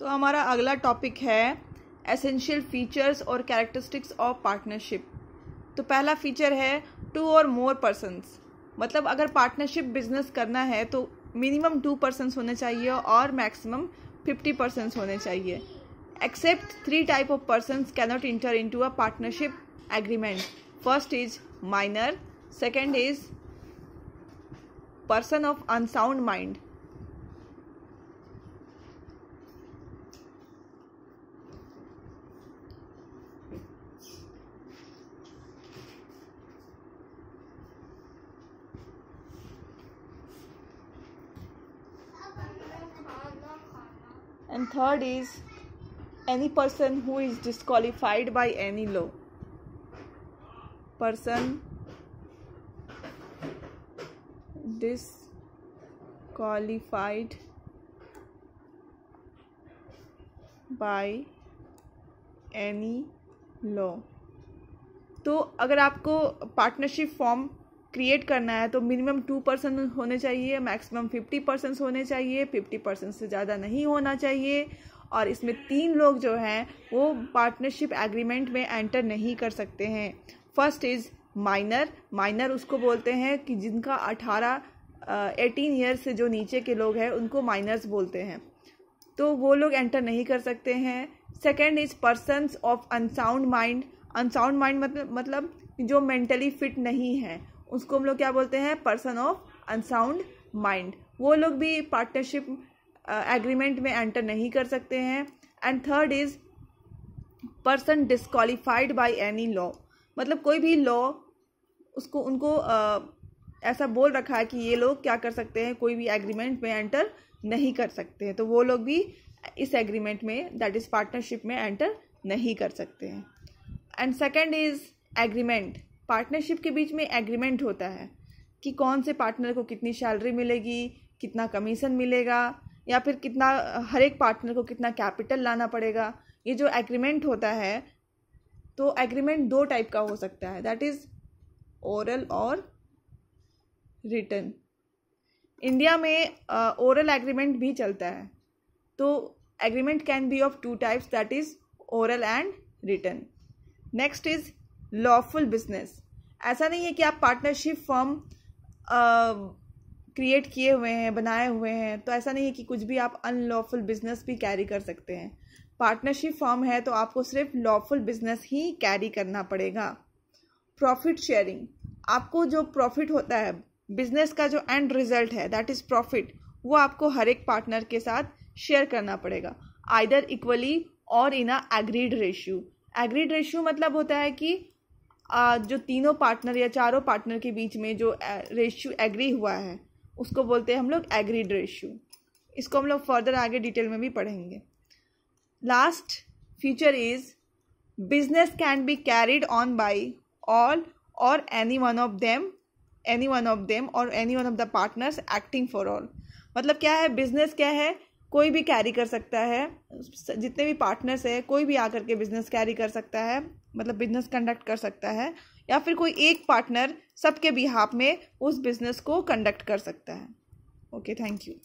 तो हमारा अगला टॉपिक है एसेंशियल फीचर्स और कैरेक्टरिस्टिक्स ऑफ पार्टनरशिप तो पहला फीचर है टू और मोर पर्सनस मतलब अगर पार्टनरशिप बिजनेस करना है तो मिनिमम टू पर्सनस होने चाहिए और मैक्सिमम फिफ्टी पर्सनस होने चाहिए except three type of persons cannot enter into a partnership agreement first is minor second is person of unsound mind and third is any person who is disqualified by any law person disqualified by any law तो अगर आपको partnership form create करना है तो minimum two percent होने चाहिए maximum fifty percent होने चाहिए फिफ्टी परसेंट से ज़्यादा नहीं होना चाहिए और इसमें तीन लोग जो हैं वो पार्टनरशिप एग्रीमेंट में एंटर नहीं कर सकते हैं फर्स्ट इज़ माइनर माइनर उसको बोलते हैं कि जिनका अठारह एटीन ईयर से जो नीचे के लोग हैं उनको माइनर्स बोलते हैं तो वो लोग एंटर नहीं कर सकते हैं second is person of unsound mind unsound mind मतलब मतलब जो मेंटली फिट नहीं है उसको हम लोग क्या बोलते हैं पर्सन ऑफ अनसाउंड माइंड वो लोग भी पार्टनरशिप एग्रीमेंट में एंटर नहीं कर सकते हैं and third is person disqualified by any law मतलब कोई भी लॉ उसको उनको आ, ऐसा बोल रखा है कि ये लोग क्या कर सकते हैं कोई भी एग्रीमेंट में एंटर नहीं कर सकते हैं तो वो लोग भी इस एग्रीमेंट में दैट इज़ पार्टनरशिप में एंटर नहीं कर सकते हैं and second is agreement partnership के बीच में एग्रीमेंट होता है कि कौन से पार्टनर को कितनी सैलरी मिलेगी कितना कमीशन मिलेगा या फिर कितना हर एक पार्टनर को कितना कैपिटल लाना पड़ेगा ये जो एग्रीमेंट होता है तो एग्रीमेंट दो टाइप का हो सकता है दैट इज़ ओरल और रिटर्न इंडिया में ओरल एग्रीमेंट भी चलता है तो agreement can be of two types that is oral and written next is lawful business ऐसा नहीं है कि आप पार्टनरशिप फॉर्म क्रिएट किए हुए हैं बनाए हुए हैं तो ऐसा नहीं है कि कुछ भी आप अनलॉफुल बिजनेस भी कैरी कर सकते हैं पार्टनरशिप फॉर्म है तो आपको सिर्फ लॉफुल बिजनेस ही कैरी करना पड़ेगा प्रॉफिट शेयरिंग आपको जो प्रॉफिट होता है बिजनेस का जो एंड रिजल्ट है दैट इज़ प्रॉफिट वो आपको हर एक पार्टनर के साथ शेयर करना पड़ेगा आइदर इक्वली और in a agreed ratio agreed ratio मतलब होता है कि जो तीनों पार्टनर या चारों पार्टनर के बीच में जो रेशियो एग्री हुआ है उसको बोलते हैं हम लोग एग्रीड रेशियो इसको हम लोग फर्दर आगे डिटेल में भी पढ़ेंगे last feature is business can be carried on by all और any one of them any one of them और any one of the partners acting for all मतलब क्या है बिजनेस क्या है कोई भी कैरी कर सकता है जितने भी पार्टनर्स है कोई भी आकर के बिजनेस कैरी कर सकता है मतलब बिजनेस कंडक्ट कर सकता है या फिर कोई एक पार्टनर सबके बिहाफ में उस बिजनेस को कंडक्ट कर सकता है ओके थैंक यू